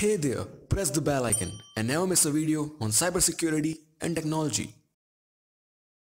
hey there, press the bell icon and never miss a video on cybersecurity and technology.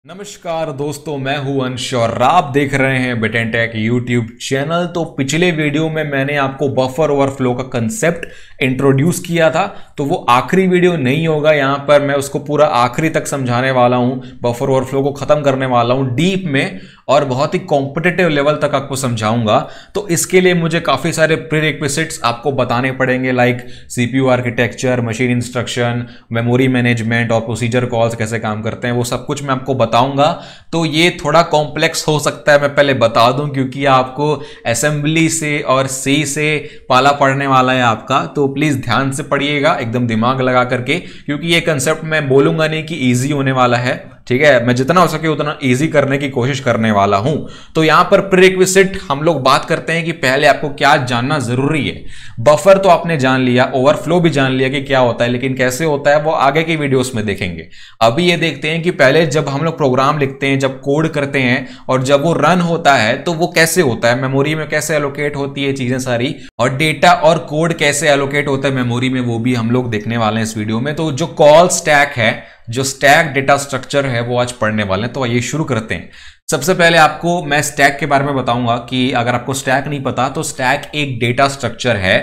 नमस्कार दोस्तों मैं हूं अंश और आप देख रहे हैं बिटेन टेक यूट्यूब चैनल तो पिछले वीडियो में मैंने आपको बफर ओवरफ्लो का कंसेप्ट इंट्रोड्यूस किया था तो वो आखिरी वीडियो नहीं होगा यहां पर मैं उसको पूरा आखिरी तक समझाने वाला हूं बफर ओवरफ्लो को ख़त्म करने वाला हूं डीप में और बहुत ही कॉम्पिटेटिव लेवल तक आपको समझाऊंगा तो इसके लिए मुझे काफ़ी सारे प्रीरिक्विसिट्स आपको बताने पड़ेंगे like CPU architecture machine instruction memory management और प्रोसीजर कॉल्स कैसे काम करते हैं वो सब कुछ मैं आपको बताऊंगा तो ये थोड़ा कॉम्प्लेक्स हो सकता है मैं पहले बता दूं क्योंकि आपको असेंबली से और सी से पाला पड़ने वाला है आपका तो प्लीज़ ध्यान से पढ़िएगा एकदम दिमाग लगा करके क्योंकि ये कंसेप्ट मैं बोलूँगा नहीं कि ईजी होने वाला है ठीक है मैं जितना हो सके उतना ईजी करने की कोशिश करने वाला हूं तो यहां पर प्रिरिक्विसिट हम लोग बात करते हैं कि पहले आपको क्या जानना जरूरी है बफर तो आपने जान लिया ओवरफ्लो भी जान लिया कि क्या होता है लेकिन कैसे होता है वो आगे की वीडियोस में देखेंगे अभी ये देखते हैं कि पहले जब हम लोग प्रोग्राम लिखते हैं जब कोड करते हैं और जब वो रन होता है तो वो कैसे होता है मेमोरी में कैसे एलोकेट होती है चीजें सारी और डेटा और कोड कैसे एलोकेट होता है मेमोरी में वो भी हम लोग देखने वाले हैं इस वीडियो में तो जो कॉल स्टैक है जो स्टैक डेटा स्ट्रक्चर है वो आज पढ़ने वाले हैं तो आइए शुरू करते हैं सबसे पहले आपको मैं स्टैक के बारे में बताऊंगा कि अगर आपको स्टैक नहीं पता तो स्टैक एक डेटा स्ट्रक्चर है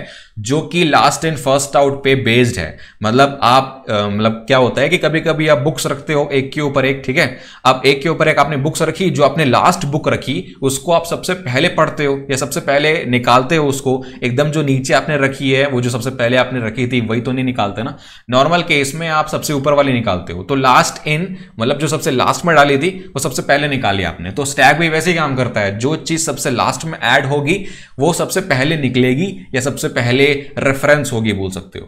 जो कि लास्ट इन फर्स्ट आउट पे बेस्ड है मतलब आप मतलब क्या होता है कि कभी कभी आप बुक्स रखते हो एक के ऊपर एक ठीक है आप एक के ऊपर एक आपने बुक्स रखी जो आपने लास्ट बुक रखी उसको आप सबसे पहले पढ़ते हो या सबसे पहले निकालते हो उसको एकदम जो नीचे आपने रखी है वो जो सबसे पहले आपने रखी थी वही तो नहीं निकालते ना नॉर्मल केस में आप सबसे ऊपर वाली निकालते हो तो लास्ट इन मतलब जो सबसे लास्ट में डाली थी वो सबसे पहले निकाली आपने तो स्टैग भी वैसे ही काम करता है जो चीज सबसे लास्ट में ऐड होगी वो सबसे पहले निकलेगी या सबसे पहले रेफरेंस होगी बोल सकते हो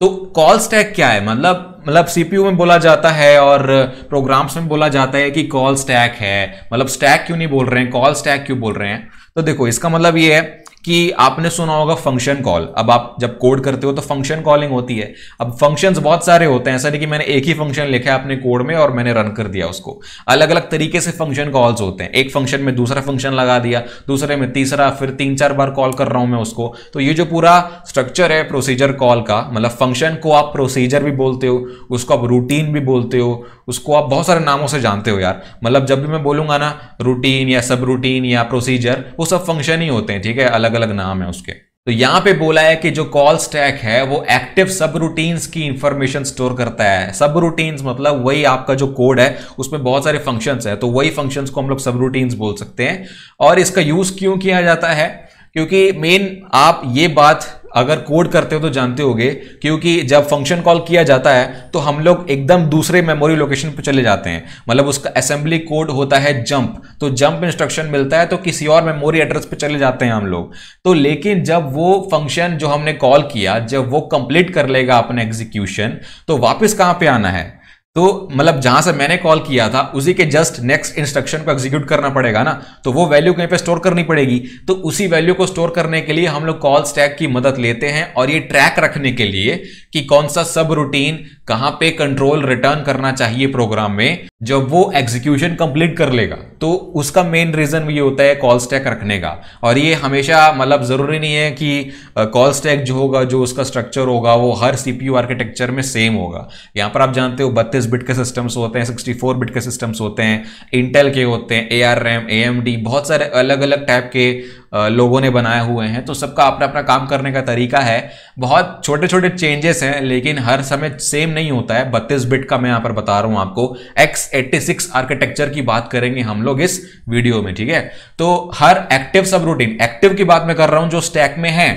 तो कॉल स्टैक क्या है मतलब मतलब सीपीयू में बोला जाता है और प्रोग्राम्स में बोला जाता है कि कॉल स्टैक है मतलब स्टैक क्यों नहीं बोल रहे हैं कॉल स्टैक क्यों बोल रहे हैं तो देखो इसका मतलब ये है कि आपने सुना होगा फंक्शन कॉल अब आप जब कोड करते हो तो फंक्शन कॉलिंग होती है अब फंक्शंस बहुत सारे होते हैं ऐसा नहीं कि मैंने एक ही फंक्शन लिखा है अपने कोड में और मैंने रन कर दिया उसको अलग अलग तरीके से फंक्शन कॉल्स होते हैं एक फंक्शन में दूसरा फंक्शन लगा दिया दूसरे में तीसरा फिर तीन चार बार कॉल कर रहा हूं मैं उसको तो ये जो पूरा स्ट्रक्चर है प्रोसीजर कॉल का मतलब फंक्शन को आप प्रोसीजर भी बोलते हो उसको आप रूटीन भी बोलते हो उसको आप बहुत सारे नामों से जानते हो यार मतलब जब भी मैं बोलूंगा ना रूटीन या सब रूटीन या प्रोसीजर वो सब फंक्शन ही होते हैं ठीक है अलग अलग अलग नाम है उसके तो यहां पे बोला है कि जो कॉल स्टैक है वो एक्टिव सब रूटीन्स की इंफॉर्मेशन स्टोर करता है सब रूटीन्स मतलब वही आपका जो कोड है उसमें बहुत सारे फंक्शंस है तो वही फंक्शंस को हम लोग सब रूटीन्स बोल सकते हैं और इसका यूज क्यों किया जाता है क्योंकि मेन आप ये बात अगर कोड करते हो तो जानते होगे क्योंकि जब फंक्शन कॉल किया जाता है तो हम लोग एकदम दूसरे मेमोरी लोकेशन पर चले जाते हैं मतलब उसका असेंबली कोड होता है जंप तो जंप इंस्ट्रक्शन मिलता है तो किसी और मेमोरी एड्रेस पर चले जाते हैं हम लोग तो लेकिन जब वो फंक्शन जो हमने कॉल किया जब वो कंप्लीट कर लेगा अपने एग्जीक्यूशन तो वापस कहाँ पर आना है तो मतलब जहां से मैंने कॉल किया था उसी के जस्ट नेक्स्ट इंस्ट्रक्शन को एग्जीक्यूट करना पड़ेगा ना तो वो वैल्यू कहीं पे स्टोर करनी पड़ेगी तो उसी वैल्यू को स्टोर करने के लिए हम लोग कॉल स्टैक की मदद लेते हैं और ये ट्रैक रखने के लिए कि कौन सा सब रूटीन कहां पे कंट्रोल रिटर्न करना चाहिए प्रोग्राम में जब वो एग्जीक्यूशन कंप्लीट कर लेगा तो उसका मेन रीजन ये होता है कॉल स्टैक रखने का और ये हमेशा मतलब जरूरी नहीं है कि कॉल स्टैक जो होगा जो उसका स्ट्रक्चर होगा वो हर सीपीयू आर्किटेक्चर में सेम होगा यहां पर आप जानते हो बत्तीस बत्तीस बिट के सिस्टम्स होते हैं सिक्सटी फोर बिट के सिस्टम्स होते हैं इंटेल के होते हैं A R ARM A M D बहुत सारे अलग अलग टाइप के लोगों ने बनाए हुए हैं तो सबका अपना अपना काम करने का तरीका है बहुत छोटे छोटे चेंजेस हैं लेकिन हर समय सेम नहीं होता है बत्तीस बिट का मैं यहाँ पर बता रहा हूँ आपको एक्स एट्टी सिक्स आर्किटेक्चर की बात करेंगे हम लोग इस वीडियो में ठीक है तो हर एक्टिव सब रूटीन एक्टिव की बात मैं कर रहा हूँ जो स्टैक में है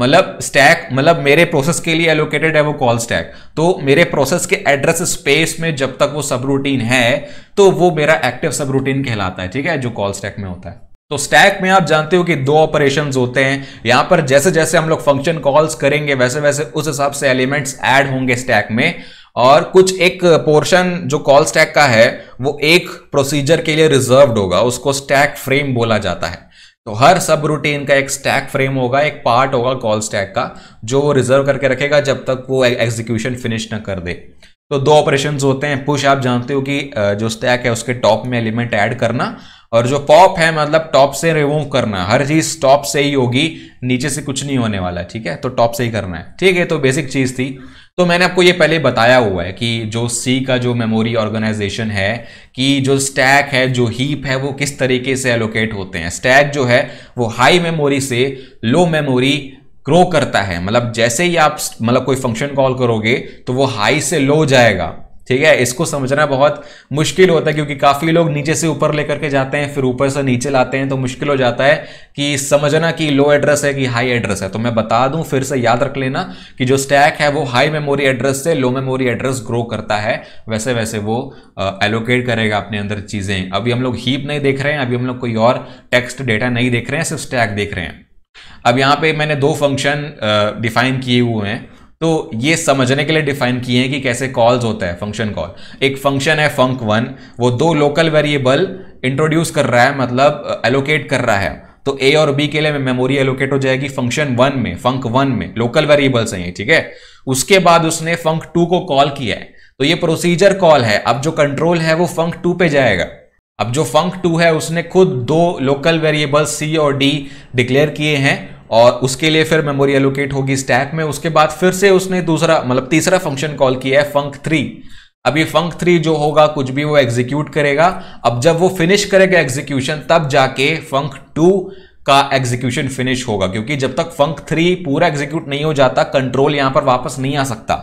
मतलब स्टैक मतलब मेरे प्रोसेस के लिए एलोकेटेड है वो कॉल स्टैक तो मेरे प्रोसेस के एड्रेस स्पेस में जब तक वो सब रूटीन है तो वो मेरा एक्टिव सब रूटीन कहलाता है ठीक है जो कॉल स्टैक में होता है तो स्टैक में आप जानते हो कि दो ऑपरेशन होते हैं यहाँ पर जैसे जैसे हम लोग फंक्शन कॉल्स करेंगे वैसे वैसे उस हिसाब से एलिमेंट्स ऐड होंगे स्टैक में और कुछ एक पोर्शन जो कॉल स्टैक का है वो एक प्रोसीजर के लिए रिजर्व्ड होगा उसको स्टैक फ्रेम बोला जाता है तो हर सब रूटीन का एक स्टैक फ्रेम होगा एक पार्ट होगा कॉल स्टैक का जो वो रिजर्व करके रखेगा जब तक वो एग्जीक्यूशन e- फिनिश ना कर दे तो दो ऑपरेशन होते हैं पुश आप जानते हो कि जो स्टैक है उसके टॉप में एलिमेंट ऐड करना और जो पॉप है मतलब टॉप से रिमूव करना हर चीज टॉप से ही होगी नीचे से कुछ नहीं होने वाला ठीक है तो टॉप से ही करना है ठीक है तो बेसिक चीज थी तो मैंने आपको ये पहले बताया हुआ है कि जो सी का जो मेमोरी ऑर्गेनाइजेशन है कि जो स्टैक है जो हीप है वो किस तरीके से एलोकेट होते हैं स्टैक जो है वो हाई मेमोरी से लो मेमोरी ग्रो करता है मतलब जैसे ही आप मतलब कोई फंक्शन कॉल करोगे तो वो हाई से लो जाएगा ठीक है इसको समझना बहुत मुश्किल होता है क्योंकि काफ़ी लोग नीचे से ऊपर लेकर के जाते हैं फिर ऊपर से नीचे लाते हैं तो मुश्किल हो जाता है कि समझना कि लो एड्रेस है कि हाई एड्रेस है तो मैं बता दूं फिर से याद रख लेना कि जो स्टैक है वो हाई मेमोरी एड्रेस से लो मेमोरी एड्रेस ग्रो करता है वैसे वैसे वो एलोकेट करेगा अपने अंदर चीज़ें अभी हम लोग हीप नहीं देख रहे हैं अभी हम लोग कोई और टेक्स्ट डेटा नहीं देख रहे हैं सिर्फ स्टैक देख रहे हैं अब यहाँ पे मैंने दो फंक्शन डिफाइन किए हुए हैं तो ये समझने के लिए डिफाइन किए हैं कि कैसे कॉल्स होता है फंक्शन कॉल एक फंक्शन है फंक वन वो दो लोकल वेरिएबल इंट्रोड्यूस कर रहा है मतलब एलोकेट uh, कर रहा है तो ए और बी के लिए मेमोरी एलोकेट हो जाएगी फंक्शन वन में फंक वन में लोकल वेरिएबल्स हैं ये ठीक है उसके बाद उसने फंक टू को कॉल किया है तो ये प्रोसीजर कॉल है अब जो कंट्रोल है वो फंक टू पे जाएगा अब जो फंक टू है उसने खुद दो लोकल वेरिएबल सी और डी डिक्लेयर किए हैं और उसके लिए फिर मेमोरी एलोकेट होगी स्टैक में उसके बाद फिर से उसने दूसरा मतलब तीसरा फंक्शन कॉल किया है फंक थ्री अभी फंक थ्री जो होगा कुछ भी वो एग्जीक्यूट करेगा अब जब वो फिनिश करेगा एग्जीक्यूशन तब जाके फंक टू का एग्जीक्यूशन फिनिश होगा क्योंकि जब तक फंक थ्री पूरा एग्जीक्यूट नहीं हो जाता कंट्रोल यहां पर वापस नहीं आ सकता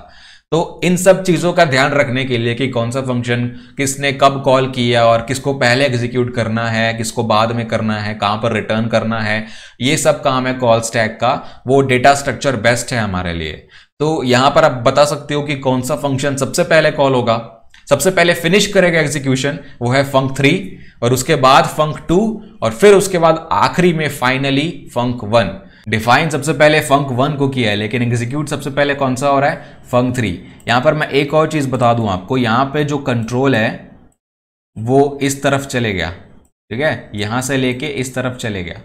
तो इन सब चीज़ों का ध्यान रखने के लिए कि कौन सा फंक्शन किसने कब कॉल किया और किसको पहले एग्जीक्यूट करना है किसको बाद में करना है कहाँ पर रिटर्न करना है ये सब काम है कॉल स्टैक का वो डेटा स्ट्रक्चर बेस्ट है हमारे लिए तो यहां पर आप बता सकते हो कि कौन सा फंक्शन सबसे पहले कॉल होगा सबसे पहले फिनिश करेगा एग्जीक्यूशन वो है फंक थ्री और उसके बाद फंक टू और फिर उसके बाद आखिरी में फाइनली फंक वन डिफाइन सबसे पहले फंक वन को किया है लेकिन एग्जीक्यूट सबसे पहले कौन सा हो रहा है फंक थ्री यहां पर मैं एक और चीज़ बता दू आपको यहां पे जो कंट्रोल है वो इस तरफ चले गया ठीक है यहां से लेके इस तरफ चले गया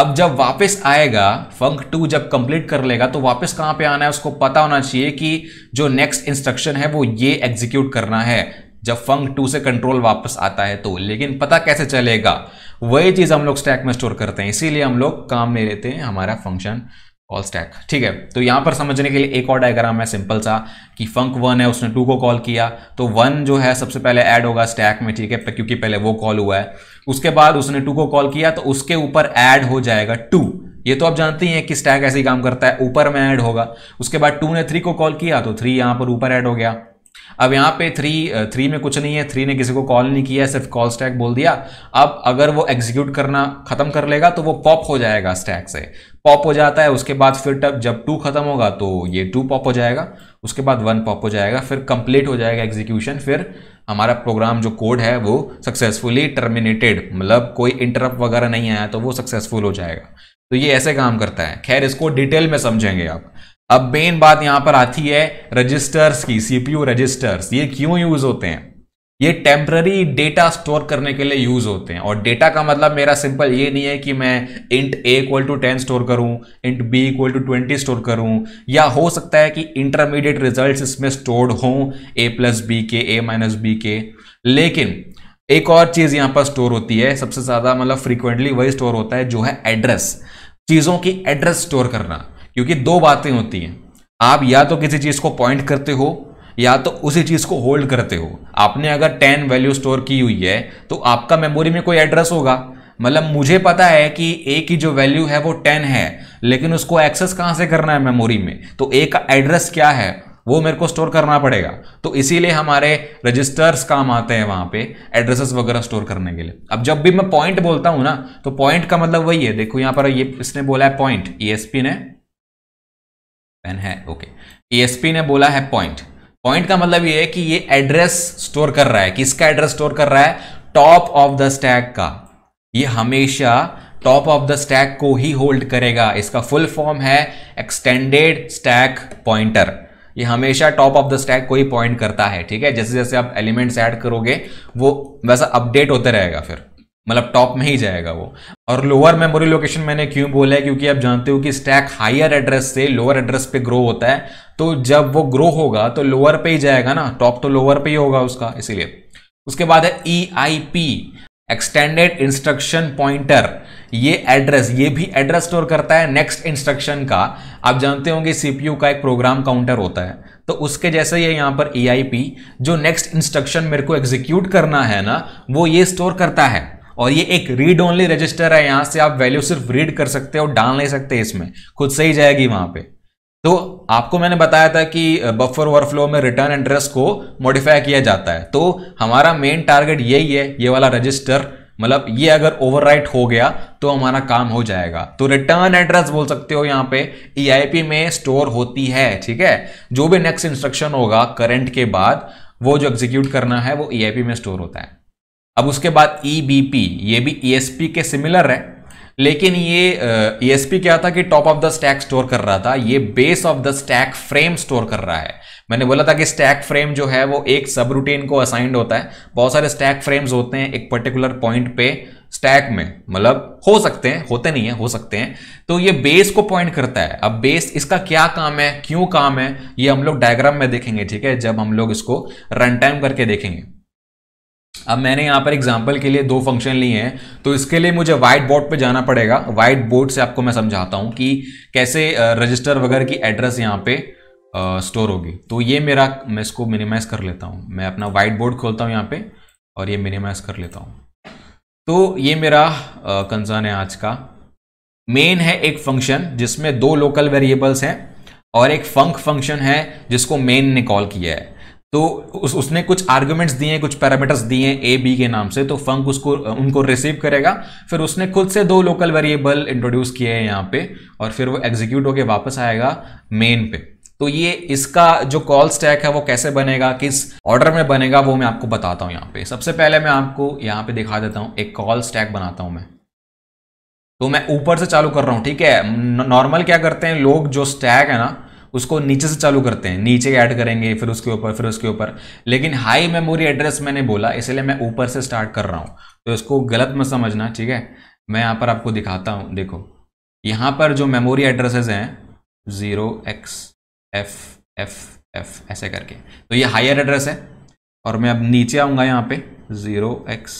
अब जब वापस आएगा फंक टू जब कंप्लीट कर लेगा तो वापस कहां पे आना है उसको पता होना चाहिए कि जो नेक्स्ट इंस्ट्रक्शन है वो ये एग्जीक्यूट करना है जब फंक टू से कंट्रोल वापस आता है तो लेकिन पता कैसे चलेगा वही चीज़ हम लोग स्टैक में स्टोर करते हैं इसीलिए हम लोग काम ले लेते हैं हमारा फंक्शन कॉल स्टैक ठीक है तो यहाँ पर समझने के लिए एक और डायग्राम है सिंपल सा कि फंक वन है उसने टू को कॉल किया तो वन जो है सबसे पहले ऐड होगा स्टैक में ठीक है क्योंकि पहले वो कॉल हुआ है उसके बाद उसने टू को कॉल किया तो उसके ऊपर ऐड हो जाएगा टू ये तो आप जानते ही हैं कि स्टैक ऐसे ही काम करता है ऊपर में ऐड होगा उसके बाद टू ने थ्री को कॉल किया तो थ्री यहाँ पर ऊपर ऐड हो गया अब यहाँ पे थ्री थ्री uh, में कुछ नहीं है थ्री ने किसी को कॉल नहीं किया सिर्फ कॉल स्टैक बोल दिया अब अगर वो एग्जीक्यूट करना खत्म कर लेगा तो वो पॉप हो जाएगा स्टैक से पॉप हो जाता है उसके बाद फिर तब जब टू खत्म होगा तो ये टू पॉप हो जाएगा उसके बाद वन पॉप हो जाएगा फिर कंप्लीट हो जाएगा एग्जीक्यूशन फिर हमारा प्रोग्राम जो कोड है वो सक्सेसफुली टर्मिनेटेड मतलब कोई इंटरप वगैरह नहीं आया तो वो सक्सेसफुल हो जाएगा तो ये ऐसे काम करता है खैर इसको डिटेल में समझेंगे आप अब मेन बात यहां पर आती है रजिस्टर्स की सीपीयू रजिस्टर्स ये क्यों यूज होते हैं ये टेम्प्ररी डेटा स्टोर करने के लिए यूज होते हैं और डेटा का मतलब मेरा सिंपल ये नहीं है कि मैं int A equal to ten store करूं int B equal to twenty store करूं या हो सकता है कि इंटरमीडिएट रिजल्ट्स इसमें स्टोर्ड हों ए प्लस बी के ए माइनस बी के लेकिन एक और चीज यहां पर स्टोर होती है सबसे ज्यादा मतलब फ्रीक्वेंटली वही स्टोर होता है जो है एड्रेस चीजों की एड्रेस स्टोर करना क्योंकि दो बातें होती हैं आप या तो किसी चीज़ को पॉइंट करते हो या तो उसी चीज़ को होल्ड करते हो आपने अगर टेन वैल्यू स्टोर की हुई है तो आपका मेमोरी में कोई एड्रेस होगा मतलब मुझे पता है कि ए की जो वैल्यू है वो टेन है लेकिन उसको एक्सेस कहाँ से करना है मेमोरी में तो ए का एड्रेस क्या है वो मेरे को स्टोर करना पड़ेगा तो इसीलिए हमारे रजिस्टर्स काम आते हैं वहाँ पे एड्रेसेस वगैरह स्टोर करने के लिए अब जब भी मैं पॉइंट बोलता हूँ ना तो पॉइंट का मतलब वही है देखो यहाँ पर ये इसने बोला है पॉइंट ई e ने पेन है ओके ईएसपी ने बोला है पॉइंट पॉइंट का मतलब ये है कि ये एड्रेस स्टोर कर रहा है किसका एड्रेस स्टोर कर रहा है टॉप ऑफ द स्टैक का ये हमेशा टॉप ऑफ द स्टैक को ही होल्ड करेगा इसका फुल फॉर्म है एक्सटेंडेड स्टैक पॉइंटर ये हमेशा टॉप ऑफ द स्टैक को ही पॉइंट करता है ठीक है जैसे जैसे आप एलिमेंट्स ऐड करोगे वो वैसा अपडेट होते रहेगा फिर मतलब टॉप में ही जाएगा वो और लोअर मेमोरी लोकेशन मैंने क्यों बोला है क्योंकि आप जानते हो कि स्टैक हायर एड्रेस से लोअर एड्रेस पे ग्रो होता है तो जब वो ग्रो होगा तो लोअर पे ही जाएगा ना टॉप तो लोअर पे ही होगा उसका इसीलिए उसके बाद है E I P extended instruction pointer ये एड्रेस ये भी एड्रेस स्टोर करता है नेक्स्ट इंस्ट्रक्शन का आप जानते होंगे सीपीयू का एक प्रोग्राम काउंटर होता है तो उसके जैसे ये यहाँ पर ई e जो नेक्स्ट इंस्ट्रक्शन मेरे को एग्जीक्यूट करना है ना वो ये स्टोर करता है और ये एक रीड ओनली रजिस्टर है यहां से आप वैल्यू सिर्फ रीड कर सकते हो डाल नहीं सकते इसमें खुद से ही जाएगी वहां पे तो आपको मैंने बताया था कि बफर ओवरफ्लो में रिटर्न एड्रेस को मॉडिफाई किया जाता है तो हमारा मेन टारगेट यही है ये वाला रजिस्टर मतलब ये अगर ओवरराइट हो गया तो हमारा काम हो जाएगा तो रिटर्न एड्रेस बोल सकते हो यहाँ पे ई e में स्टोर होती है ठीक है जो भी नेक्स्ट इंस्ट्रक्शन होगा करंट के बाद वो जो एग्जीक्यूट करना है वो ई e में स्टोर होता है अब उसके बाद ई e ये भी ई e के सिमिलर है लेकिन ये ई e क्या था कि top of the stack store कर रहा था ये base of the stack frame store कर रहा है मैंने बोला था कि स्टैक फ्रेम जो है वो एक सब रूटीन को असाइंड होता है बहुत सारे स्टैक फ्रेम्स होते हैं एक पर्टिकुलर पॉइंट पे स्टैक में मतलब हो सकते हैं होते नहीं है हो सकते हैं तो ये बेस को पॉइंट करता है अब बेस इसका क्या काम है क्यों काम है ये हम लोग डायग्राम में देखेंगे ठीक है जब हम लोग इसको रन टाइम करके देखेंगे अब मैंने यहाँ पर एग्जाम्पल के लिए दो फंक्शन लिए हैं तो इसके लिए मुझे वाइट बोर्ड पर जाना पड़ेगा वाइट बोर्ड से आपको मैं समझाता हूँ कि कैसे रजिस्टर वगैरह की एड्रेस यहाँ पे स्टोर होगी तो ये मेरा मैं इसको मिनिमाइज कर लेता हूँ मैं अपना वाइट बोर्ड खोलता हूँ यहाँ पे और ये मिनिमाइज कर लेता हूँ तो ये मेरा कंसर्न है आज का मेन है एक फंक्शन जिसमें दो लोकल वेरिएबल्स हैं और एक फंक फंक्शन है जिसको मेन ने कॉल किया है तो उस उसने कुछ आर्ग्यूमेंट्स दिए कुछ पैरामीटर्स दिए हैं ए बी के नाम से तो फंक उसको उनको रिसीव करेगा फिर उसने खुद से दो लोकल वेरिएबल इंट्रोड्यूस किए हैं यहाँ पे और फिर वो एग्जीक्यूट होके वापस आएगा मेन पे तो ये इसका जो कॉल स्टैक है वो कैसे बनेगा किस ऑर्डर में बनेगा वो मैं आपको बताता हूँ यहाँ पे सबसे पहले मैं आपको यहाँ पे दिखा देता हूँ एक कॉल स्टैक बनाता हूँ मैं तो मैं ऊपर से चालू कर रहा हूँ ठीक है नॉर्मल क्या करते हैं लोग जो स्टैक है ना उसको नीचे से चालू करते हैं नीचे ऐड करेंगे फिर उसके ऊपर फिर उसके ऊपर लेकिन हाई मेमोरी एड्रेस मैंने बोला इसलिए मैं ऊपर से स्टार्ट कर रहा हूँ तो इसको गलत मत समझना ठीक है मैं यहाँ पर आपको दिखाता हूँ देखो यहाँ पर जो मेमोरी एड्रेसेस हैं zero X F F F ऐसे करके तो ये हायर एड्रेस है और मैं अब नीचे आऊँगा यहाँ पे zero X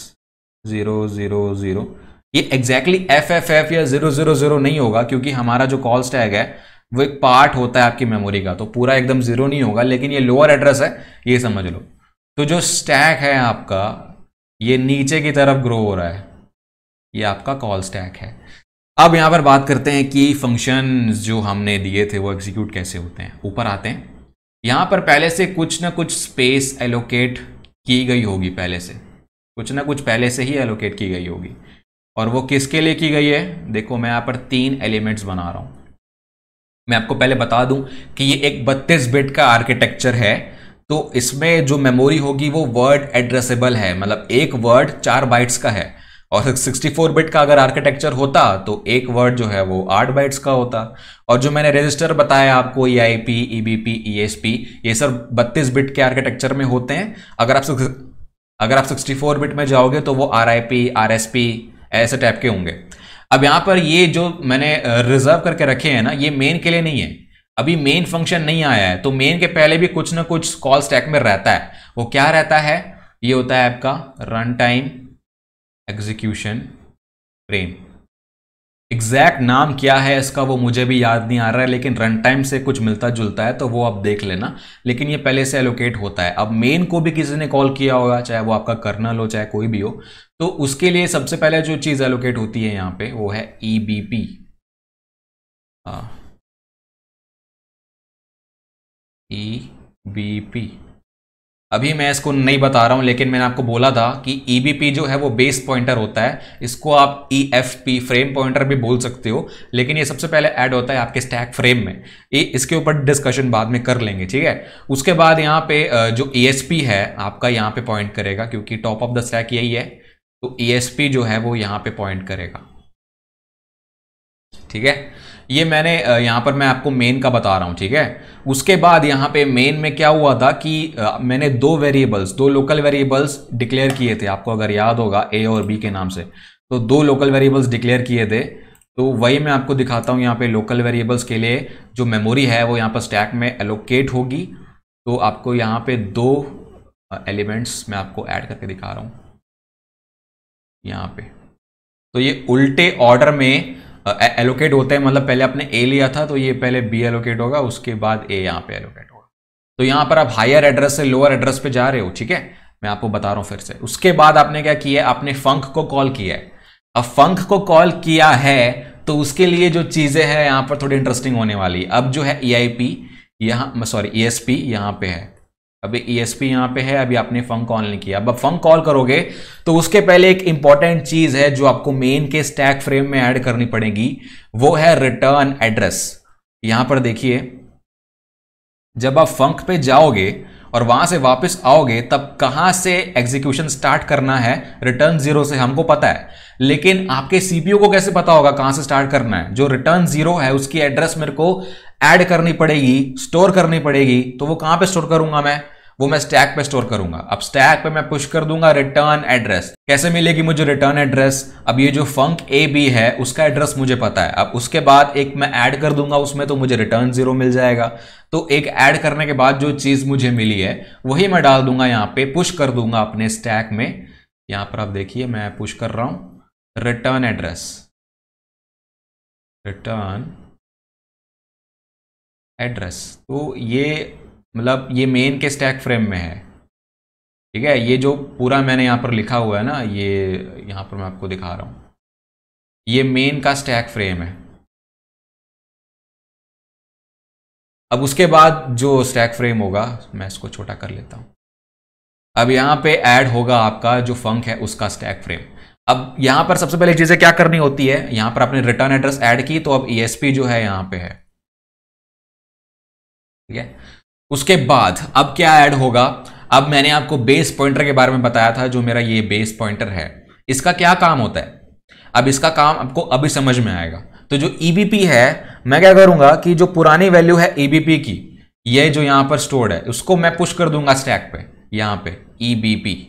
zero zero zero ये एग्जैक्टली एफ एफ एफ या ज़ीरो ज़ीरो ज़ीरो नहीं होगा क्योंकि हमारा जो कॉल्स टैग है वो एक पार्ट होता है आपकी मेमोरी का तो पूरा एकदम ज़ीरो नहीं होगा लेकिन ये लोअर एड्रेस है ये समझ लो तो जो स्टैक है आपका ये नीचे की तरफ ग्रो हो रहा है ये आपका कॉल स्टैक है अब यहां पर बात करते हैं कि फंक्शन जो हमने दिए थे वो एग्जीक्यूट कैसे होते हैं ऊपर आते हैं यहां पर पहले से कुछ ना कुछ स्पेस एलोकेट की गई होगी पहले से कुछ ना कुछ पहले से ही एलोकेट की गई होगी और वो किसके लिए की गई है देखो मैं यहाँ पर तीन एलिमेंट्स बना रहा हूँ मैं आपको पहले बता दूं कि ये एक 32 बिट का आर्किटेक्चर है तो इसमें जो मेमोरी होगी वो वर्ड एड्रेसेबल है मतलब एक वर्ड चार बाइट्स का है और 64 बिट का अगर आर्किटेक्चर होता तो एक वर्ड जो है वो आठ बाइट्स का होता और जो मैंने रजिस्टर बताया आपको E I P E B P E S P ये सब बत्तीस बिट के आर्किटेक्चर में होते हैं अगर आप अगर आप 64 बिट में जाओगे तो वो R I P R S P ऐसे टाइप के होंगे अब यहां पर ये जो मैंने रिजर्व करके रखे हैं ना ये मेन के लिए नहीं है अभी मेन फंक्शन नहीं आया है तो मेन के पहले भी कुछ ना कुछ कॉल स्टैक में रहता है वो क्या रहता है ये होता है आपका run time execution frame exact नाम क्या है इसका वो मुझे भी याद नहीं आ रहा है लेकिन रन टाइम से कुछ मिलता जुलता है तो वो आप देख लेना लेकिन ये पहले से एलोकेट होता है अब मेन को भी किसी ने कॉल किया होगा चाहे वो आपका कर्नल हो चाहे कोई भी हो तो उसके लिए सबसे पहले जो चीज़ एलोकेट होती है यहाँ पे वो है E B P E B P अभी मैं इसको नहीं बता रहा हूं लेकिन मैंने आपको बोला था कि ई e जो है वो बेस पॉइंटर होता है इसको आप E F P frame pointer भी बोल सकते हो लेकिन ये सबसे पहले ऐड होता है आपके स्टैक फ्रेम में ये इसके ऊपर डिस्कशन बाद में कर लेंगे ठीक है उसके बाद यहाँ पे जो ई एस पी है आपका यहाँ पे पॉइंट करेगा क्योंकि टॉप ऑफ द स्टैक यही है तो ई एस पी जो है वो यहाँ पे पॉइंट करेगा ठीक है ये मैंने यहाँ पर मैं आपको मेन का बता रहा हूँ ठीक है उसके बाद यहाँ पे मेन में क्या हुआ था कि मैंने दो वेरिएबल्स दो लोकल वेरिएबल्स डिक्लेयर किए थे आपको अगर याद होगा ए और बी के नाम से तो दो लोकल वेरिएबल्स डिक्लेयर किए थे तो वही मैं आपको दिखाता हूँ यहाँ पे लोकल वेरिएबल्स के लिए जो मेमोरी है वो यहाँ पर स्टैक में एलोकेट होगी तो आपको यहाँ पे दो एलिमेंट्स मैं आपको ऐड करके दिखा रहा हूँ यहाँ पे तो ये उल्टे ऑर्डर में एलोकेट होते हैं मतलब पहले आपने ए लिया था तो ये पहले बी एलोकेट होगा उसके बाद ए यहाँ पे एलोकेट होगा तो यहाँ पर आप हायर एड्रेस से लोअर एड्रेस पे जा रहे हो ठीक है मैं आपको बता रहा हूँ फिर से उसके बाद आपने क्या किया आपने फंक को कॉल किया है अब फंक को कॉल किया है तो उसके लिए जो चीज़ें हैं यहाँ पर थोड़ी इंटरेस्टिंग होने वाली है अब जो है ई आई पी यहाँ सॉरी ई एस पी यहाँ पे है अभी ई एस पी यहाँ पे है अभी आपने फंक कॉल नहीं किया अब फंक कॉल करोगे तो उसके पहले एक इंपॉर्टेंट चीज है जो आपको मेन के स्टैक फ्रेम में ऐड करनी पड़ेगी वो है रिटर्न एड्रेस यहां पर देखिए जब आप फंक पे जाओगे और वहां से वापस आओगे तब कहां से एग्जीक्यूशन स्टार्ट करना है रिटर्न जीरो से हमको पता है लेकिन आपके सीपीयू को कैसे पता होगा कहां से स्टार्ट करना है जो रिटर्न जीरो है उसकी एड्रेस मेरे को ऐड करनी पड़ेगी स्टोर करनी पड़ेगी तो वो कहां पे स्टोर करूंगा मैं वो मैं स्टैक पे स्टोर करूंगा अब स्टैक पे मैं पुश कर दूंगा रिटर्न एड्रेस कैसे मिलेगी मुझे रिटर्न एड्रेस अब ये जो फंक ए बी है उसका एड्रेस मुझे पता है अब उसके बाद एक मैं ऐड कर दूंगा उसमें तो मुझे रिटर्न जीरो मिल जाएगा तो एक ऐड करने के बाद जो चीज़ मुझे मिली है वही मैं डाल दूंगा यहाँ पे पुश कर दूंगा अपने स्टैक में यहां पर आप देखिए मैं पुश कर रहा हूं रिटर्न एड्रेस रिटर्न एड्रेस तो ये मतलब ये मेन के स्टैक फ्रेम में है ठीक है ये जो पूरा मैंने यहाँ पर लिखा हुआ है ना ये यहाँ पर मैं आपको दिखा रहा हूँ ये मेन का स्टैक फ्रेम है अब उसके बाद जो स्टैक फ्रेम होगा मैं इसको छोटा कर लेता हूँ अब यहाँ पे ऐड होगा आपका जो फंक है उसका स्टैक फ्रेम अब यहाँ पर सबसे पहले चीज़ें क्या करनी होती है यहाँ पर आपने रिटर्न एड्रेस ऐड की तो अब ई जो है यहाँ पे है ठीक है उसके बाद अब क्या ऐड होगा अब मैंने आपको बेस पॉइंटर के बारे में बताया था जो मेरा ये बेस पॉइंटर है इसका क्या काम होता है अब इसका काम आपको अभी समझ में आएगा तो जो ईबीपी e है मैं क्या करूंगा कि जो पुरानी वैल्यू है ईबीपी e की ये जो यहां पर स्टोर्ड है उसको मैं पुश कर दूंगा स्टैक पे यहां पे ईबीपी e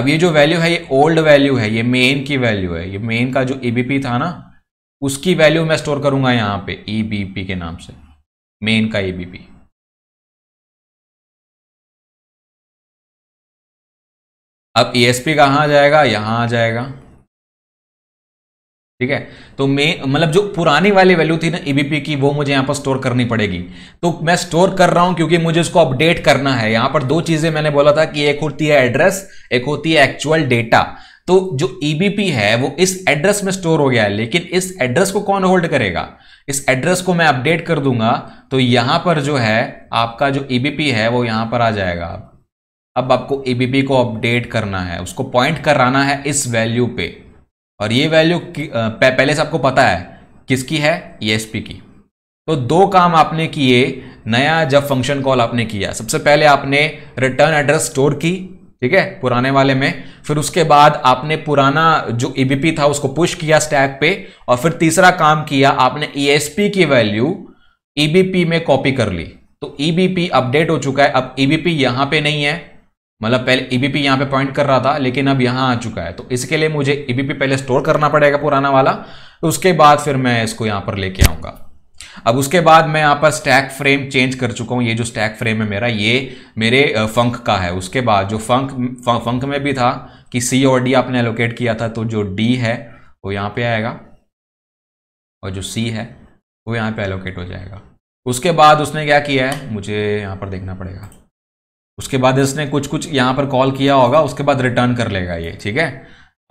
अब ये जो वैल्यू है ये ओल्ड वैल्यू है ये मेन की वैल्यू है ये मेन का जो ईबीपी था ना उसकी वैल्यू मैं स्टोर करूंगा यहां पे ईबीपी e के नाम से मेन का ईबीपी e अब ई एस पी आ जाएगा यहां आ जाएगा ठीक है तो मैं मतलब जो पुरानी वाली वैल्यू थी ना ईबीपी e की वो मुझे यहां पर स्टोर करनी पड़ेगी तो मैं स्टोर कर रहा हूं क्योंकि मुझे उसको अपडेट करना है यहां पर दो चीज़ें मैंने बोला था कि एक होती है एड्रेस एक होती है एक्चुअल डेटा तो जो ईबीपी e है वो इस एड्रेस में स्टोर हो गया है लेकिन इस एड्रेस को कौन होल्ड करेगा इस एड्रेस को मैं अपडेट कर दूंगा तो यहां पर जो है आपका जो ईबीपी e है वो यहां पर आ जाएगा अब आपको ईबीपी e को अपडेट करना है उसको पॉइंट कराना है इस वैल्यू पे और ये वैल्यू पहले से आपको पता है किसकी है ईएसपी की तो दो काम आपने किए नया जब फंक्शन कॉल आपने किया सबसे पहले आपने रिटर्न एड्रेस स्टोर की ठीक है पुराने वाले में फिर उसके बाद आपने पुराना जो ईबीपी e था उसको पुश किया स्टैक पे और फिर तीसरा काम किया आपने ईएसपी e की वैल्यू ईबीपी e में कॉपी कर ली तो ईबीपी अपडेट हो चुका है अब ईबीपी यहां पे नहीं है मतलब पहले ईबीपी यहां पे पॉइंट कर रहा था लेकिन अब यहां आ चुका है तो इसके लिए मुझे ईबीपी पहले स्टोर करना पड़ेगा पुराना वाला उसके बाद फिर मैं इसको यहां पर लेके आऊंगा अब उसके बाद मैं यहाँ पर स्टैक फ्रेम चेंज कर चुका हूँ ये जो स्टैक फ्रेम है मेरा ये मेरे फंक का है उसके बाद जो फंक फंक में भी था कि सी और डी आपने एलोकेट किया था तो जो डी है वो यहाँ पे आएगा और जो सी है वो यहाँ पे एलोकेट हो जाएगा उसके बाद उसने क्या किया है मुझे यहाँ पर देखना पड़ेगा उसके बाद इसने कुछ कुछ यहाँ पर कॉल किया होगा उसके बाद रिटर्न कर लेगा ये ठीक है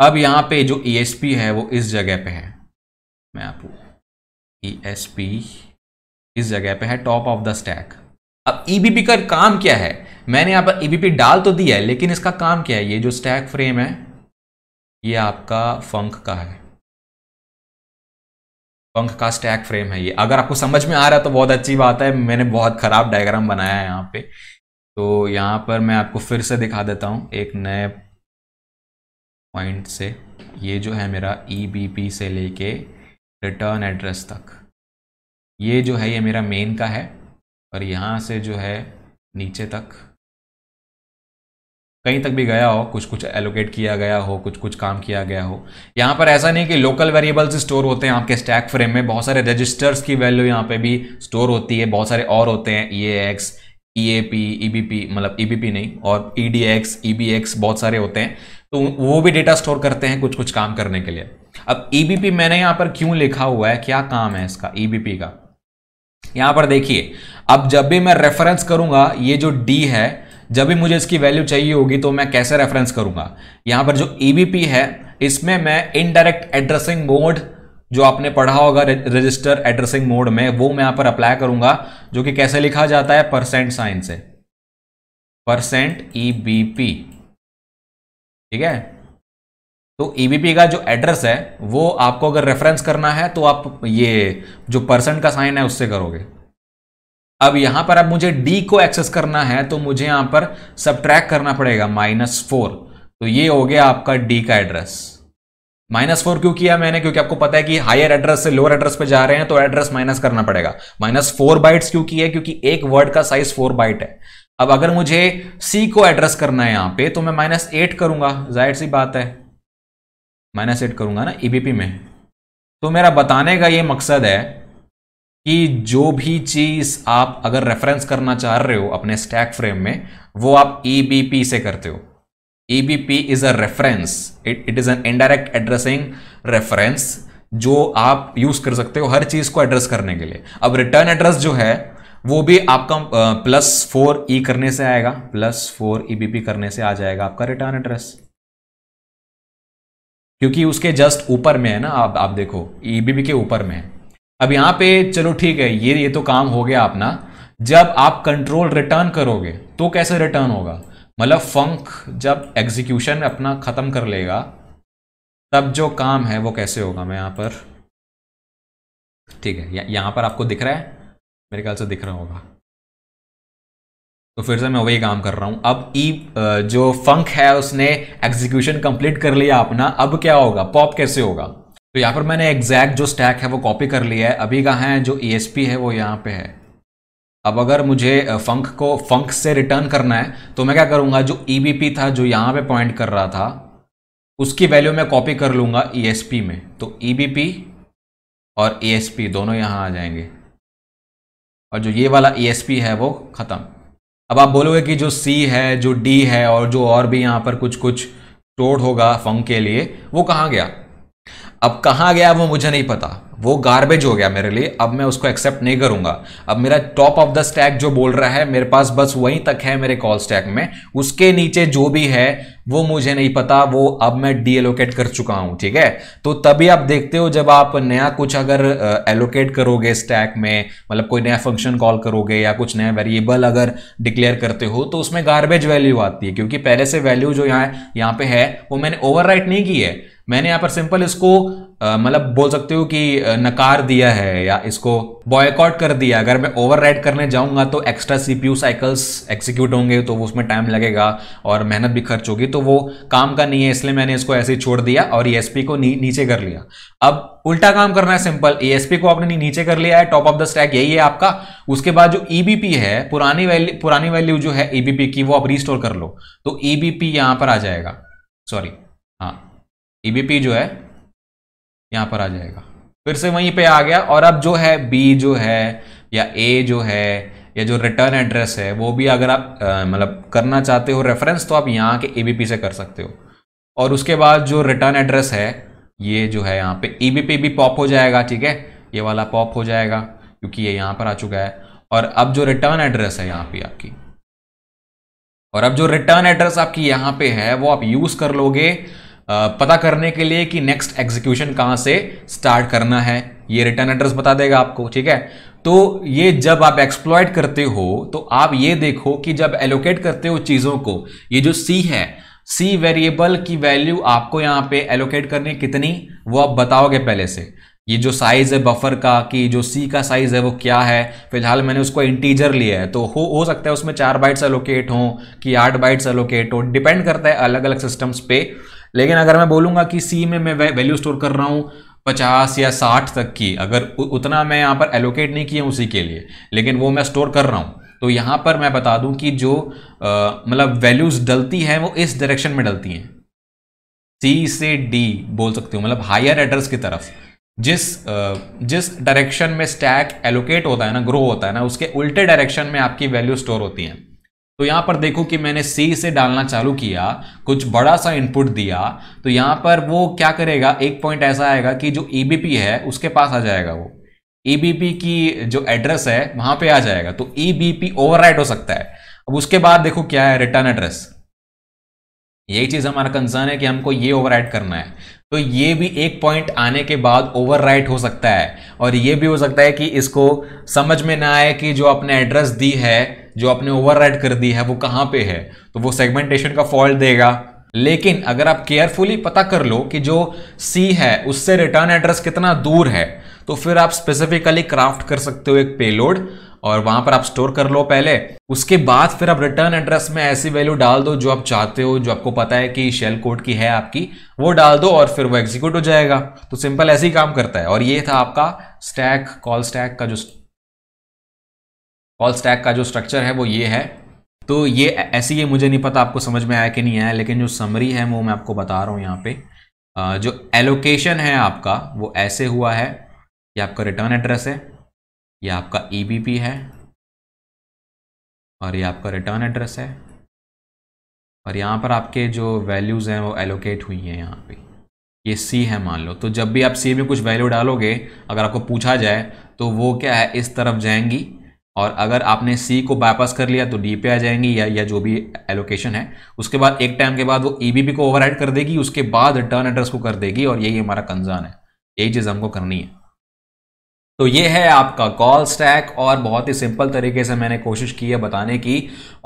अब यहाँ पे जो ई है वो इस जगह पे है मैं आपको ई एस पी इस जगह पे है टॉप ऑफ द स्टैक अब ई e का काम क्या है मैंने यहाँ पर ई e डाल तो दिया है लेकिन इसका काम क्या है ये जो स्टैक फ्रेम है ये आपका फंक का है फंक का स्टैक फ्रेम है ये अगर आपको समझ में आ रहा है तो बहुत अच्छी बात है मैंने बहुत ख़राब डायग्राम बनाया है यहाँ पे तो यहाँ पर मैं आपको फिर से दिखा देता हूँ एक नए पॉइंट से ये जो है मेरा ई e से लेके रिटर्न एड्रेस तक ये जो है ये मेरा मेन का है और यहाँ से जो है नीचे तक कहीं तक भी गया हो कुछ कुछ एलोकेट किया गया हो कुछ कुछ काम किया गया हो यहाँ पर ऐसा नहीं कि लोकल वेरिएबल्स स्टोर होते हैं आपके स्टैक फ्रेम में बहुत सारे रजिस्टर्स की वैल्यू यहाँ पे भी स्टोर होती है बहुत सारे और होते हैं E e X E A P E B P मतलब ई बी पी नहीं और E D X E B X बहुत सारे होते हैं तो वो भी डेटा स्टोर करते हैं कुछ कुछ काम करने के लिए अब ई बी पी मैंने यहाँ पर क्यों लिखा हुआ है क्या काम है इसका ई बी पी का यहाँ पर देखिए अब जब भी मैं रेफरेंस करूँगा ये जो डी है जब भी मुझे इसकी वैल्यू चाहिए होगी तो मैं कैसे रेफरेंस करूँगा यहाँ पर जो ई बी पी है इसमें मैं इनडायरेक्ट एड्रेसिंग मोड जो आपने पढ़ा होगा रजिस्टर एड्रेसिंग मोड में वो मैं यहां पर अप्लाई करूंगा जो कि कैसे लिखा जाता है परसेंट साइन से परसेंट ई बी पी ठीक है तो ई e का जो एड्रेस है वो आपको अगर रेफरेंस करना है तो आप ये जो परसेंट का साइन है उससे करोगे अब यहां पर अब मुझे डी को एक्सेस करना है तो मुझे यहां पर सब करना पड़ेगा माइनस फोर तो ये हो गया आपका डी का एड्रेस माइनस फोर क्यों किया मैंने क्योंकि आपको पता है कि हायर एड्रेस से लोअर एड्रेस पे जा रहे हैं तो एड्रेस माइनस करना पड़ेगा माइनस फोर बाइट्स क्यों की है क्योंकि एक वर्ड का साइज फोर बाइट है अब अगर मुझे सी को एड्रेस करना है यहां पे तो मैं माइनस एट करूंगा जाहिर सी बात है माइनस एट करूंगा ना ईबीपी e में तो मेरा बताने का ये मकसद है कि जो भी चीज आप अगर रेफरेंस करना चाह रहे हो अपने स्टैक फ्रेम में वो आप ईबीपी e से करते हो EBP is a reference. It, it is an indirect addressing reference जो आप यूज कर सकते हो हर चीज को एड्रेस करने के लिए अब रिटर्न एड्रेस जो है वो भी आपका प्लस फोर ई करने से आएगा प्लस फोर ई करने से आ जाएगा आपका रिटर्न एड्रेस क्योंकि उसके जस्ट ऊपर में है ना आप आप देखो ई e के ऊपर में है अब यहां पे चलो ठीक है ये ये तो काम हो गया अपना जब आप कंट्रोल रिटर्न करोगे तो कैसे रिटर्न होगा मतलब फंक जब एग्जीक्यूशन अपना ख़त्म कर लेगा तब जो काम है वो कैसे होगा मैं यहाँ पर ठीक है यहां यहाँ पर आपको दिख रहा है मेरे ख्याल से दिख रहा होगा तो फिर से मैं वही काम कर रहा हूँ अब ई जो फंक है उसने एग्जीक्यूशन कंप्लीट कर लिया अपना अब क्या होगा पॉप कैसे होगा तो यहाँ पर मैंने एग्जैक्ट जो स्टैक है वो कॉपी कर लिया है अभी कहा है जो ई e है वो यहाँ पे है अब अगर मुझे फंक को फंक से रिटर्न करना है तो मैं क्या करूँगा जो ई e था जो यहाँ पे पॉइंट कर रहा था उसकी वैल्यू मैं कॉपी कर लूँगा ई e में तो ई e और ए दोनों यहाँ आ जाएंगे और जो ये वाला ई है वो ख़त्म अब आप बोलोगे कि जो सी है जो डी है और जो और भी यहाँ पर कुछ कुछ टोड़ होगा फंक के लिए वो कहाँ गया अब कहाँ गया वो मुझे नहीं पता वो गार्बेज हो गया मेरे लिए अब मैं उसको एक्सेप्ट नहीं करूंगा अब मेरा टॉप ऑफ द स्टैक जो बोल रहा है मेरे पास बस वहीं तक है मेरे कॉल स्टैक में उसके नीचे जो भी है वो मुझे नहीं पता वो अब मैं डीएलोकेट कर चुका हूं ठीक है तो तभी आप देखते हो जब आप नया कुछ अगर एलोकेट करोगे स्टैक में मतलब कोई नया फंक्शन कॉल करोगे या कुछ नया वेरिएबल अगर डिक्लेयर करते हो तो उसमें गार्बेज वैल्यू आती है क्योंकि पहले से वैल्यू जो यहाँ यहाँ पे है वो मैंने ओवर नहीं की है मैंने यहां पर सिंपल इसको मतलब बोल सकते हो कि नकार दिया है या इसको बॉयकॉट कर दिया अगर मैं ओवर करने जाऊंगा तो एक्स्ट्रा सीपीयू साइकिल्स एक्सिक्यूट होंगे तो उसमें टाइम लगेगा और मेहनत भी खर्च होगी तो वो काम का नहीं है इसलिए मैंने इसको ऐसे ही छोड़ दिया और ई e को नी, नीचे कर लिया अब उल्टा काम करना है सिंपल ई e को आपने नीचे कर लिया है टॉप ऑफ द स्टैक यही है आपका उसके बाद जो ई e है पुरानी वैल्यू पुरानी वैल्यू जो है ई की वो आप रिस्टोर कर लो तो ई यहाँ पर आ जाएगा सॉरी हाँ ईबीपी e जो है यहां पर आ जाएगा फिर से वहीं पे आ गया और अब जो है बी जो है या ए जो है या जो रिटर्न एड्रेस है वो भी अगर आप मतलब करना चाहते हो रेफरेंस तो आप यहाँ के ईबीपी e से कर सकते हो और उसके बाद जो रिटर्न एड्रेस है ये जो है यहाँ पे ईबीपी e भी पॉप हो जाएगा ठीक है ये वाला पॉप हो जाएगा क्योंकि ये यहाँ पर आ चुका है और अब जो रिटर्न एड्रेस है यहाँ पे आपकी और अब जो रिटर्न एड्रेस आपकी यहाँ पे है वो आप यूज़ कर लोगे पता करने के लिए कि नेक्स्ट एग्जीक्यूशन कहाँ से स्टार्ट करना है ये रिटर्न एड्रेस बता देगा आपको ठीक है तो ये जब आप एक्सप्लॉयट करते हो तो आप ये देखो कि जब एलोकेट करते हो चीज़ों को ये जो सी है सी वेरिएबल की वैल्यू आपको यहाँ पे एलोकेट करनी कितनी वो आप बताओगे पहले से ये जो साइज़ है बफर का कि जो सी का साइज़ है वो क्या है फिलहाल मैंने उसको इंटीजर लिया है तो हो हो सकता है उसमें चार बाइट्स एलोकेट हों कि आठ बाइट्स एलोकेट हो डिपेंड करता है अलग अलग सिस्टम्स पे लेकिन अगर मैं बोलूँगा कि सी में मैं वैल्यू स्टोर कर रहा हूँ पचास या साठ तक की अगर उतना मैं यहाँ पर एलोकेट नहीं किया उसी के लिए लेकिन वो मैं स्टोर कर रहा हूँ तो यहाँ पर मैं बता दूँ कि जो मतलब वैल्यूज़ डलती हैं वो इस डायरेक्शन में डलती हैं सी से डी बोल सकते हो मतलब हायर एड्रेस की तरफ जिस जिस डायरेक्शन में स्टैक एलोकेट होता है ना ग्रो होता है ना उसके उल्टे डायरेक्शन में आपकी वैल्यू स्टोर होती हैं तो यहाँ पर देखो कि मैंने सी से डालना चालू किया कुछ बड़ा सा इनपुट दिया तो यहाँ पर वो क्या करेगा एक पॉइंट ऐसा आएगा कि जो ईबीपी e है उसके पास आ जाएगा वो ईबीपी e की जो एड्रेस है वहाँ पे आ जाएगा तो ईबीपी e बी हो सकता है अब उसके बाद देखो क्या है रिटर्न एड्रेस यही चीज़ हमारा कंसर्न है कि हमको ये ओवर करना है तो ये भी एक पॉइंट आने के बाद ओवरराइट हो सकता है और ये भी हो सकता है कि इसको समझ में ना आए कि जो आपने एड्रेस दी है जो आपने ओवरराइड कर दी है वो कहाँ पे है तो वो सेगमेंटेशन का फॉल्ट देगा लेकिन अगर आप केयरफुली पता कर लो कि जो सी है उससे रिटर्न एड्रेस कितना दूर है तो फिर आप स्पेसिफिकली क्राफ्ट कर सकते हो एक पेलोड और वहां पर आप स्टोर कर लो पहले उसके बाद फिर आप रिटर्न एड्रेस में ऐसी वैल्यू डाल दो जो आप चाहते हो जो आपको पता है कि शेल कोड की है आपकी वो डाल दो और फिर वो एग्जीक्यूट हो जाएगा तो सिंपल ऐसे ही काम करता है और ये था आपका स्टैक कॉल स्टैक का जो ऑल स्टैक का जो स्ट्रक्चर है वो ये है तो ये ऐसी ये मुझे नहीं पता आपको समझ में आया कि नहीं आया लेकिन जो समरी है वो मैं आपको बता रहा हूँ यहाँ पे जो एलोकेशन है आपका वो ऐसे हुआ है ये आपका रिटर्न एड्रेस है ये आपका ई e है और ये आपका रिटर्न एड्रेस है और यहाँ पर आपके जो वैल्यूज़ हैं वो एलोकेट हुई हैं यहाँ पे ये सी है मान लो तो जब भी आप सी में कुछ वैल्यू डालोगे अगर आपको पूछा जाए तो वो क्या है इस तरफ जाएंगी और अगर आपने सी को बायपास कर लिया तो डी पे आ जाएंगी या या जो भी एलोकेशन है उसके बाद एक टाइम के बाद वो ई e को ओवरराइड कर देगी उसके बाद रिटर्न एड्रेस को कर देगी और यही हमारा कंजर्न है यही चीज़ हमको करनी है तो ये है आपका कॉल स्टैक और बहुत ही सिंपल तरीके से मैंने कोशिश की है बताने की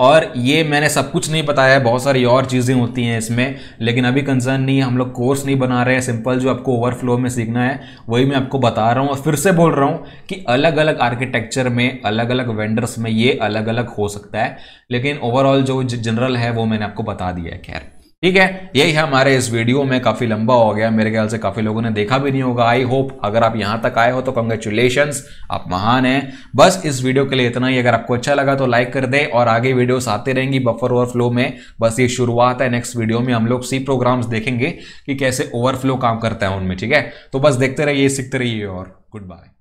और ये मैंने सब कुछ नहीं बताया बहुत सारी और चीज़ें होती हैं इसमें लेकिन अभी कंसर्न नहीं है हम लोग कोर्स नहीं बना रहे हैं सिंपल जो आपको ओवरफ्लो में सीखना है वही मैं आपको बता रहा हूँ और फिर से बोल रहा हूँ कि अलग अलग आर्किटेक्चर में अलग अलग वेंडर्स में ये अलग अलग हो सकता है लेकिन ओवरऑल जो जनरल है वो मैंने आपको बता दिया है खैर ठीक है यही है हमारे इस वीडियो में काफ़ी लंबा हो गया मेरे ख्याल से काफ़ी लोगों ने देखा भी नहीं होगा आई होप अगर आप यहाँ तक आए हो तो कंग्रेचुलेशन आप महान हैं बस इस वीडियो के लिए इतना ही अगर आपको अच्छा लगा तो लाइक कर दे और आगे वीडियोस आते रहेंगी बफर ओवरफ्लो में बस ये शुरुआत है नेक्स्ट वीडियो में हम लोग सी प्रोग्राम्स देखेंगे कि कैसे ओवरफ्लो काम करता है उनमें ठीक है तो बस देखते रहिए सीखते रहिए और गुड बाय